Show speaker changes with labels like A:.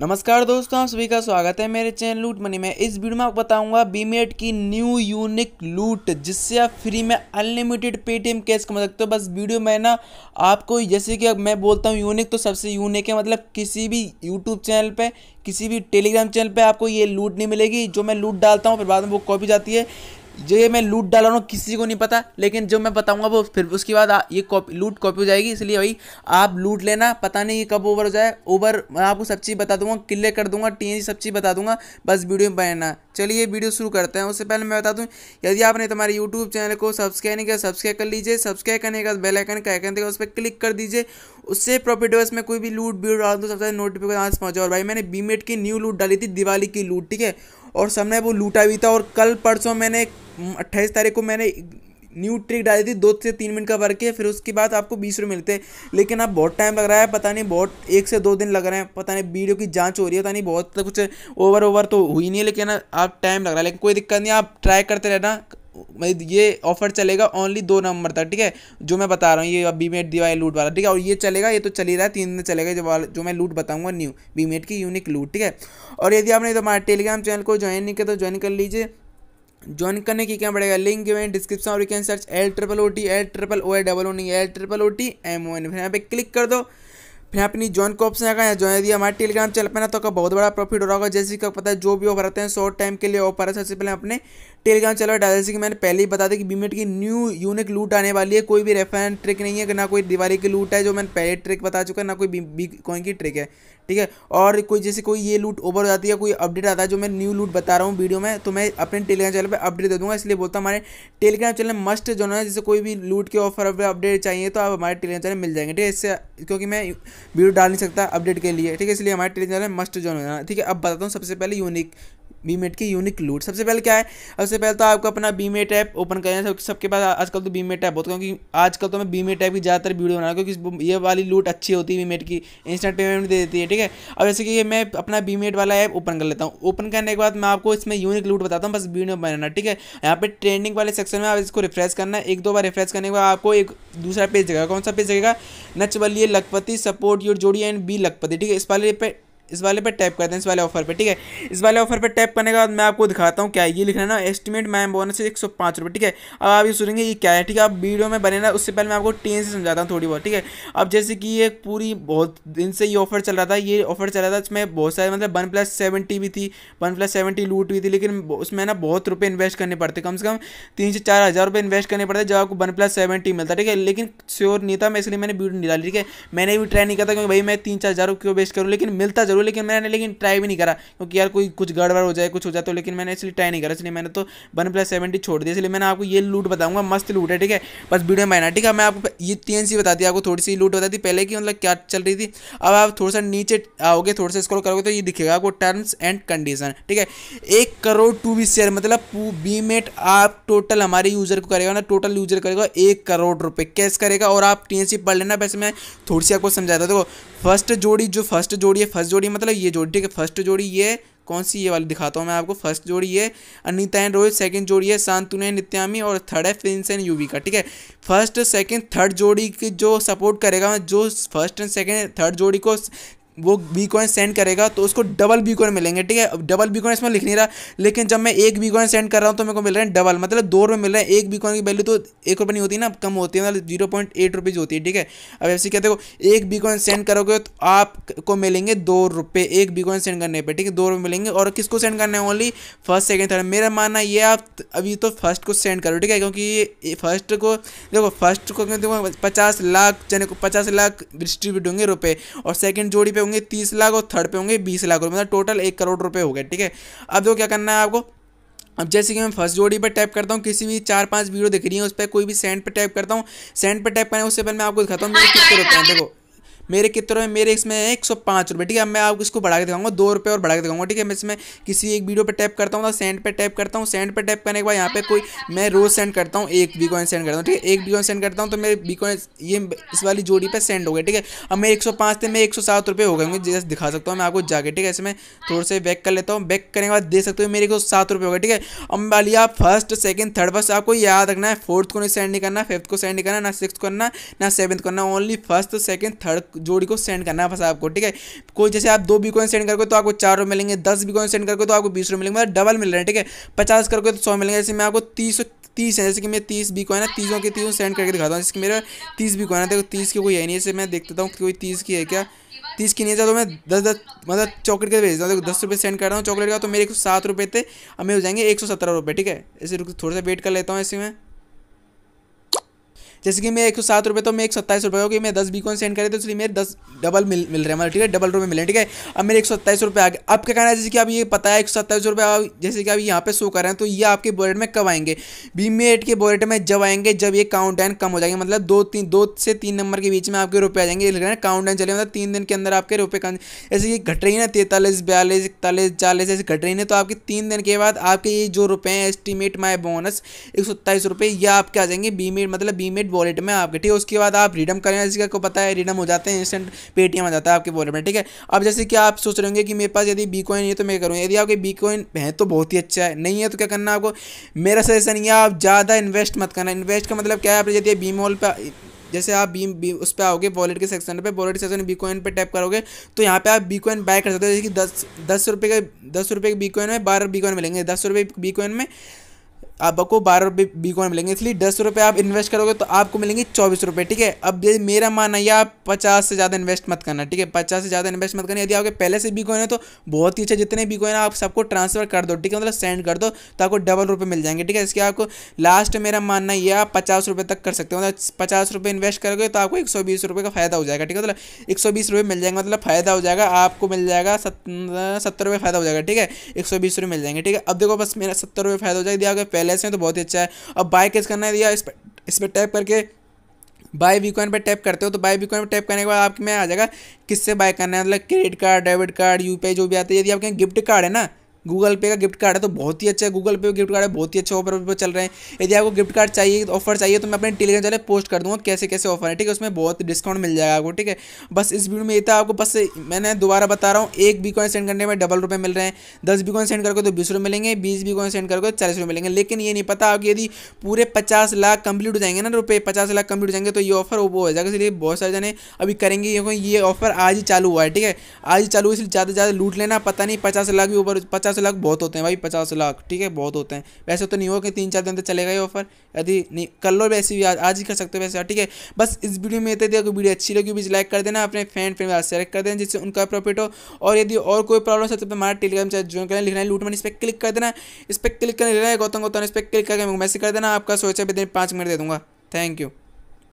A: नमस्कार दोस्तों आप सभी का स्वागत है मेरे चैनल लूट मनी में इस वीडियो में आपको बताऊंगा बीमेट की न्यू यूनिक लूट जिससे आप फ्री में अनलिमिटेड पेटीएम कैश कमा सकते हो बस वीडियो में ना आपको जैसे कि अब मैं बोलता हूँ यूनिक तो सबसे यूनिक है मतलब किसी भी यूट्यूब चैनल पे किसी भी टेलीग्राम चैनल पे आपको ये लूट नहीं मिलेगी जो मैं लूट डालता हूँ फिर बाद में वो कॉपी जाती है जो ये मैं लूट डाला हूँ किसी को नहीं पता लेकिन जो मैं बताऊँगा वो फिर उसके बाद ये कॉपी लूट कॉपी हो जाएगी इसलिए भाई आप लूट लेना पता नहीं ये कब ओवर हो जाए ओवर मैं आपको सब चीज़ बता दूंगा क्लियर कर दूंगा टी एन सब चीज़ बता दूंगा बस वीडियो में बनना चलिए वीडियो शुरू करते हैं उससे पहले मैं बता दूँ यदि आपने तुम्हारे यूट्यूब चैनल को सब्सक्राइब नहीं किया सब्सक्राइब कर लीजिए सब्सक्राइब करने के बाद बेलाइकन का आइकन देगा उस पर क्लिक कर दीजिए उससे प्रॉफिटेबल्स में कोई भी लूट व्यूट डाल सबसे नोटिफिकेशन आज पहुँचा और भाई मैंने बीमेट की न्यू लूट डाली थी दिवाली की लूट ठीक है और सबने वो लूटा भी था और कल परसों मैंने अट्ठाईस तारीख को मैंने न्यू ट्रिक डाली थी दो से तीन मिनट का वर्क है फिर उसके बाद आपको बीस रुपये मिलते हैं लेकिन अब बहुत टाइम लग रहा है पता नहीं बहुत एक से दो दिन लग रहे हैं पता नहीं वीडियो की जांच हो रही है पता नहीं बहुत तो कुछ ओवर ओवर तो हुई नहीं है लेकिन आप टाइम लग रहा है लेकिन कोई दिक्कत नहीं आप ट्राई करते रहना ये ऑफर चलेगा ओनली दो नंबर तक ठीक है जो मैं बता रहा हूँ ये बीमेट दिवाली लूट वाला ठीक है और ये चलेगा ये तो चल ही रहा है तीन दिन चलेगा जो जो मैं लूट बताऊंगा न्यू बीमेट की यूनिक लूट ठीक है और यदि आपने तो हमारे टेलीग्राम चैनल को ज्वाइन नहीं किया तो ज्वाइन कर लीजिए ज्वाइन करने की क्या पड़ेगा लिंक गिवन डिस्क्रिप्शन और you can search L triple O T L triple O A double O नहीं L triple O T M O N फिर यहाँ पे क्लिक कर दो फिर अपनी ज्वाइन का ऑप्शन आएगा यहाँ ज्वाइन दिया हमारे टेलीग्राम चल पाना तो का बहुत बड़ा प्रॉफिट हो रहा होगा जैसे कि पता है जो भी ऑफर आते हैं शॉर्ट टाइम के लिए ऑफर है सबसे पहले अपने टेलीग्राम चैनल डाल जैसे कि मैंने पहले ही बता दिया कि बीमेट की न्यू यूनिक लूट आने वाली है कोई भी रेफरेंस ट्रिक नहीं है ना कोई दिवाली की लूट है जो मैंने पहले ट्रिक बता चुका है ना कोई बी कॉइन की ट्रिक है ठीक है और कोई जैसे कोई ये लूट ओवर हो जाती है कोई अपडेट आता है जो मैं न्यू लूट बता रहा हूँ वीडियो में तो मैं अपने टेलीग्राम चैनल पर अपडेट दे दूँगा इसलिए बोलता हूँ हमारे टेलीग्राम चैनल मस्ट जो है जैसे कोई भी लूट के ऑफर अपडेट चाहिए तो आप हमारे टेलीग्राम चैनल मिल जाएंगे ठीक है इससे क्योंकि मैं वीडियो डाल नहीं सकता अपडेट के लिए ठीक है इसलिए हमारे टेलीग्राम चैनल मस्ट जो हो ठीक है अब बताता हूँ सबसे पहले यूनिक बीमेट की यूनिक लूट सबसे पहले क्या है सबसे पहले तो आपको अपना बीमेट ऐप ओपन करना सब, सबके पास आजकल तो बीमेट ऐप होता है क्योंकि आजकल तो मैं बीमेट ऐप की ज़्यादातर वीडियो बना रहा हूँ क्योंकि ये वाली लूट अच्छी होती है बीमेट की इंस्टेंट पेमेंट दे देती है ठीक है अब जैसे कि मैं अपना बीमेट वाला ऐप ओपन कर लेता हूँ ओपन करने के बाद मैं आपको इसमें यूनिक लूट बताता हूँ बस वीडियो बनाना ठीक है यहाँ पर ट्रेंडिंग वाले सेक्शन में आप इसको रिफ्रेश करना है एक दो बार रिफ्रेश करने के बाद आपको एक दूसरा पेज देगा कौन सा पेज देगा नचवलिए लखपति सपोर्ट योर जोड़ी एंड बी लखपति ठीक है इस वाले पे इस वाले पर टैप करते हैं इस वाले ऑफर पर ठीक है इस वाले ऑफर पर टैप करने के बाद मैं आपको दिखाता हूँ क्या ये लिखना है ना एस्टिमेट मैम बोनस एक सौ पाँच रुपये ठीक है अब आप ये सुनेंगे ये क्या है ठीक है आप वीडियो में बने ना उससे पहले मैं आपको टेन से समझाता हूँ थोड़ी बहुत ठीक है अब जैसे कि ये पूरी बहुत दिन से ये ऑफर चल रहा था ये ऑफर चल रहा था इसमें बहुत सारे मतलब वन प्लस सेवेंटी भी थी वन प्लस सेवेंटी लूट भी थी लेकिन उसमें ना बहुत रुपये इन्वेस्ट करने पड़ते कम से कम तीन से चार हज़ार रुपये इन्वेस्ट करने पड़ते जब आपको वन प्लस सेवेंटी मिलता ठीक है लेकिन श्योर नहीं था मैं इसलिए मैंने वीडियो नहीं डाली ठीक है मैंने भी ट्राई नहीं किया था क्योंकि भाई मैं तीन चार हज़ार क्यों वेस्ट करूँ लेकिन मिलता जरूर लेकिन मैंने लेकिन ट्राई भी नहीं करा क्योंकि यार कोई कुछ गड़बड़ हो जाए कुछ हो जाए तो लेकिन मैंने इसलिए ट्राई नहीं करा इसलिए मैंने तो वन प्लस सेवेंटी छोड़ दिया इसलिए मैंने आपको ये लूट बताऊंगा मस्त लूट है ठीक है बस वीडियो में ना ठीक है मैं आपको ये तीन सी बता दी आपको थोड़ी सी लूट बता दी पहले की मतलब क्या चल रही थी अब आप थोड़ा सा नीचे आओगे थोड़ा सा स्क्रोल करोगे तो ये दिखेगा आपको टर्म्स एंड कंडीशन ठीक है एक करोड़ टू बी शेयर मतलब बीमेट आप टोटल हमारे यूजर को करेगा ना टोटल यूजर करेगा एक करोड़ रुपए कैश करेगा और आप टी पढ़ लेना वैसे मैं थोड़ी सी आपको समझाता देखो फर्स्ट जोड़ी जो फर्स्ट जोड़ी है फर्स्ट जोड़ी मतलब ये जोड़ी ठीक है फर्स्ट जोड़ी ये कौन सी ये वाली दिखाता हूँ मैं आपको फर्स्ट जोड़ी है अनिता एंड रोहित सेकंड जोड़ी है सांतुन एंड नित्यामी और थर्ड है फिंस एंड यूवी का ठीक है फर्स्ट सेकंड थर्ड जोड़ी की जो सपोर्ट करेगा जो फर्स्ट एंड सेकंड थर्ड जोड़ी को वो बी कॉइन सेंड करेगा तो उसको डबल बी कॉइन मिलेंगे ठीक है अब डबल बी कॉइन इसमें लिख नहीं रहा लेकिन जब मैं एक बी कॉइन सेंड कर रहा हूँ तो मेरे को मिल रहा है डबल मतलब दो रुपये मिल रहा है एक बी कॉइन की वैल्यू तो एक रुपये नहीं होती ना कम होती है मतलब जीरो पॉइंट एट रुपीज़ होती है ठीक है अब ऐसे कहते हो एक बी कॉइन सेंड करोगे तो आपको मिलेंगे दो रुपये एक बी कॉइन सेंड करने पर ठीक है दो रुपये मिलेंगे और किसको सेंड करना है ओनली फर्स्ट सेकेंड थर्ड मेरा मानना ये आप अभी तो फर्स्ट को सेंड करो ठीक है क्योंकि फर्स्ट को देखो फर्स्ट को देखो पचास लाख जने को पचास लाख डिस्ट्रीब्यूट होंगे रुपये और सेकेंड जोड़ी पे होंगे तीस लाख और थर्ड पे होंगे बीस लाख रुपये मतलब टोटल एक करोड़ रुपये हो गए ठीक है अब देखो क्या करना है आपको अब जैसे कि मैं फर्स्ट जोड़ी पर टैप करता हूँ किसी भी चार पांच वीडियो दिख रही है उस पर कोई भी सेंड पर टैप करता हूँ सेंड पर टैप करें उससे पहले मैं आपको दिखाता हूँ मेरे कितने रुपये हैं देखो मेरे कितने रुपये मेरे इसमें है एक सौ पाँच रुपये ठीक है मैं आपको इसको बढ़ा के दिखाऊंगा दो रुपये और बढ़ा के दिखाऊंगा ठीक है मैं इसमें किसी एक वीडियो पर टैप करता हूँ सेंड पर टैप करता हूँ सेंड पर टैप करने के बाद यहाँ पे कोई मैं रोज़ सेंड करता हूँ एक बीकॉइन सेंड करता हूँ ठीक है एक बीकॉइन सेंड करता हूँ तो मेरे बीकॉइन ये इस वाली जोड़ी पर सेंड हो गया ठीक है अब मेरे एक सौ पाँच थे मैं एक सौ सात रुपये हो गए होंगे जैसे दिखा सकता हूँ मैं आपको जाके ठीक है इसमें थोड़े से बैक कर लेता हूँ बैक करने के बाद दे सकते हो मेरे को सात रुपये हो गए ठीक है अब आप फर्स्ट सेकंड थर्ड फर्स्ट आपको याद रखना है फोर्थ को नहीं सेंड नहीं करना फिफ्थ को सेंड नहीं करना ना सिक्स करना ना सेवन्थ करना ओनली फर्स्ट सेकेंड थर्ड जोड़ी को सेंड करना है बस आपको ठीक है कोई जैसे आप दो बिकॉइन सेंड करके तो आपको चार रुपये मिलेंगे दस बिकॉइन सेंड करके तो आपको बीस रुपये मिलेंगे मतलब डबल मिल रहे हैं ठीक है पचास करके तो सौ मिलेंगे जैसे मैं आपको तीस तीस है जैसे कि मैं तीस बी कॉइन है तीसों के तीसों सेंड करके दिखाता हूँ कि मेरा तीस बी कॉइन है देखो तीस की कोई है नहीं जैसे मैं देता हूँ कोई तीस की है क्या तीस की नहीं है तो मैं दस दस मतलब चॉकलेट के भेजता हूँ देखो दस रुपये सेंड कर रहा हूँ चॉकलेट का तो मेरे को सात रुपये थे अब मेरे हो जाएंगे एक सौ सत्रह रुपये ठीक है ऐसे थोड़ा सा वेट कर लेता हूँ ऐसे में जैसे कि मैं एक सौ सात रुपये तो मैं एक सत्ताईस रुपये होगी मैं दस बीकॉन सेंड करे तो इसलिए मेरे दस डबल मिल मिल रहे हैं मतलब ठीक है डबल रुपये मिले ठीक है अब मेरे एक सौ सत्ताईस रुपये आ गए अब क्या कहना है जैसे कि आप ये पता है एक सौ सत्ताईस रुपये जैसे कि आप यहाँ पे शो कर रहे हैं तो ये आपके बोरेट में कब आएंगे बीमे के बोरेट में जब आएंगे जब ये काउंट डाइन कम हो जाएंगे मतलब दो तीन दो से तीन नंबर के बीच में आपके रुपये आ जाएंगे रहे हैं काउंट डाइन चले मतलब तीन दिन के अंदर आपके रुपये कम जैसे कि घट रही है ना तैंतालीस बयालीस इकतालीस चालीस ऐसे घट रही है तो आपके तीन दिन के बाद आपके ये जो रुपये हैं एस्टिमेट माई बोनस एक सौ सत्ताईस रुपये ये आपके आ जाएंगे बीमेट मतलब बीमेट वॉलेट में आपके ठीक है उसके बाद आप रिडम करें जैसे आपको पता है रिडम हो जाते हैं इंस्टेंट पेटीएम आ जाता है आपके वॉलेट में ठीक है अब जैसे कि आप सोच रहे होंगे कि मेरे पास यदि बी कॉइन है तो मैं करूँगा यदि आपके बी कॉइन है तो बहुत ही अच्छा है नहीं है तो क्या करना आपको मेरा सजेशन ये आप ज़्यादा इन्वेस्ट मत करना इन्वेस्ट का मतलब क्या है आप यदि बी मॉल पर जैसे आप बीम बी उस पर आओगे वॉलेट के सेक्शन पे वॉलेट सेक्शन बी कॉइन पर टैप करोगे तो यहाँ पे आप बी कॉइन बाय कर सकते हो जैसे कि दस दस रुपये के दस रुपये के बी कॉइन में बारह बी कॉइन मिलेंगे दस रुपये बी कॉइन में आपको बारह रुपये बीकॉन में मिलेंगे इसलिए दस रुपये आप इन्वेस्ट करोगे तो आपको मिलेंगे चौबीस रुपये ठीक है अब ये मेरा मानना है आप पचास से ज़्यादा इन्वेस्ट मत करना ठीक है पचास से ज़्यादा इन्वेस्ट मत करना यदि आपके पहले से बीकॉइन है तो बहुत ही अच्छा जितने बीकॉइन है आप सबको ट्रांसफर कर दो ठीक है मतलब सेंड कर दो तो आपको डबल रुपये मिल जाएंगे ठीक है इसके आपको लास्ट मेरा मानना है आप पचास रुपये तक कर सकते हो मतलब पचास रुपये इन्वेस्ट करोगे तो आपको एक सौ बीस रुपये का फ़ायदा हो जाएगा ठीक है मतलब एक सौ बीस रुपये मिल जाएंगे मतलब फ़ायदा हो जाएगा आपको मिल जाएगा सत्तर रुपये फ़ायदा हो जाएगा ठीक है एक सौ बीस रुपये मिल जाएंगे ठीक है अब देखो बस मेरा सत्तर रुपये फ़ायदा हो जाएगा यदि आपके पहले एलएस में तो बहुत ही अच्छा है अब बाय कैसे करना है या इस पर इस पर टैप करके बाय वीकॉइन पर टैप करते हो तो बाय वीकॉइन पर टैप करने के बाद आपके में आ जाएगा किससे बाय करना है मतलब credit card debit card UPI जो भी आता है यदि आपके गिफ्ट कार्ड है ना गूगल पे का गिफ्ट कार्ड है तो बहुत ही अच्छा गूगल पे गिफ्ट कार्ड है बहुत ही अच्छे ऑफर पर चल रहे हैं यदि आपको गिफ्ट कार्ड चाहिए ऑफर चाहिए तो मैं अपने टेलीग्राम चैनल पोस्ट कर दूँगा कैसे कैसे ऑफर है ठीक है उसमें बहुत डिस्काउंट मिल जाएगा आपको ठीक है बस इस वीडियो में ये था आपको बस मैंने दोबारा बता रहा हूँ एक बी कॉइन सेंड करने में डबल रुपये मिल रहे हैं दस बी कॉइन सेंड करके तो बीस रुपये मिलेंगे बीस बी कॉइन सेंड करके तो चालीस रुपये मिलेंगे लेकिन ये नहीं पता आप यदि पूरे पचास लाख कंप्लीट हो जाएंगे ना रुपये पचास लाख कंप्लीट हो जाएंगे तो ये ऑफर वो हो जाएगा इसलिए बहुत सारे जने अभी करेंगे क्योंकि ये ऑफर आज ही चालू हुआ है ठीक है आज ही चालू इसलिए ज़्यादा से ज़्यादा लूट लेना पता नहीं पचास लाख भी ऊपर पचास लाख बहुत होते हैं भाई पचास लाख ठीक है बहुत होते हैं वैसे तो नहीं हो कि तीन चार दिन तक चलेगा ये ऑफर यदि नहीं कर लो वैसे भी आज ही कर सकते हो वैसे ठीक है बस इस वीडियो में इतना देखो वीडियो अच्छी लगी बीच लाइक कर देना अपने फ्रेंड फ्रेंड में शेयर कर देना जिससे उनका प्रॉफिट हो और यदि और कोई प्रॉब्लम है तो हमारा टेलीग्राम चैनल ज्वाइन करें लिखना है लूटमन इस पर क्लिक कर देना इस पर क्लिक करना लिखना है गौतम गौतम इस पर क्लिक करके मैसेज कर देना आपका सोचा भी दिन पाँच मिनट दे दूँगा थैंक यू